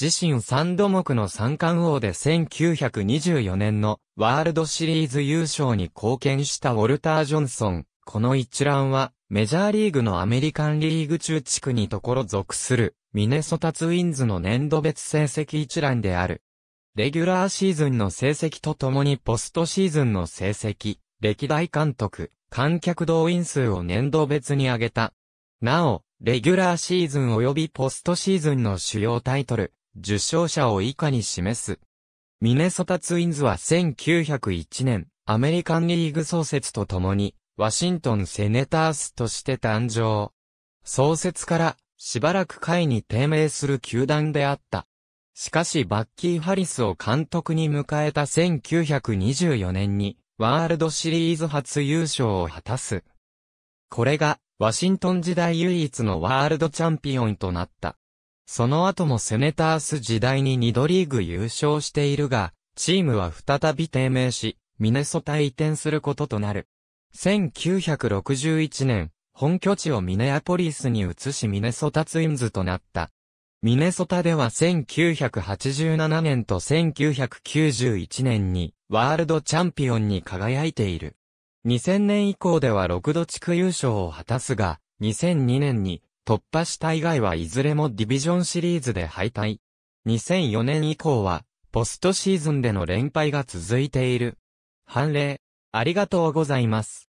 自身三度目の三冠王で1924年のワールドシリーズ優勝に貢献したウォルター・ジョンソン。この一覧は、メジャーリーグのアメリカンリーグ中地区にところ属する、ミネソタツインズの年度別成績一覧である。レギュラーシーズンの成績とともにポストシーズンの成績、歴代監督、観客動員数を年度別に上げた。なお、レギュラーシーズン及びポストシーズンの主要タイトル、受賞者を以下に示す。ミネソタツインズは1901年、アメリカンリーグ創設とともに、ワシントンセネタースとして誕生。創設からしばらく会に低迷する球団であった。しかしバッキー・ハリスを監督に迎えた1924年にワールドシリーズ初優勝を果たす。これがワシントン時代唯一のワールドチャンピオンとなった。その後もセネタース時代に2度リーグ優勝しているが、チームは再び低迷し、ミネソタ移転することとなる。1961年、本拠地をミネアポリスに移しミネソタツインズとなった。ミネソタでは1987年と1991年にワールドチャンピオンに輝いている。2000年以降では6度地区優勝を果たすが、2002年に突破した以外はいずれもディビジョンシリーズで敗退。2004年以降は、ポストシーズンでの連敗が続いている。判例、ありがとうございます。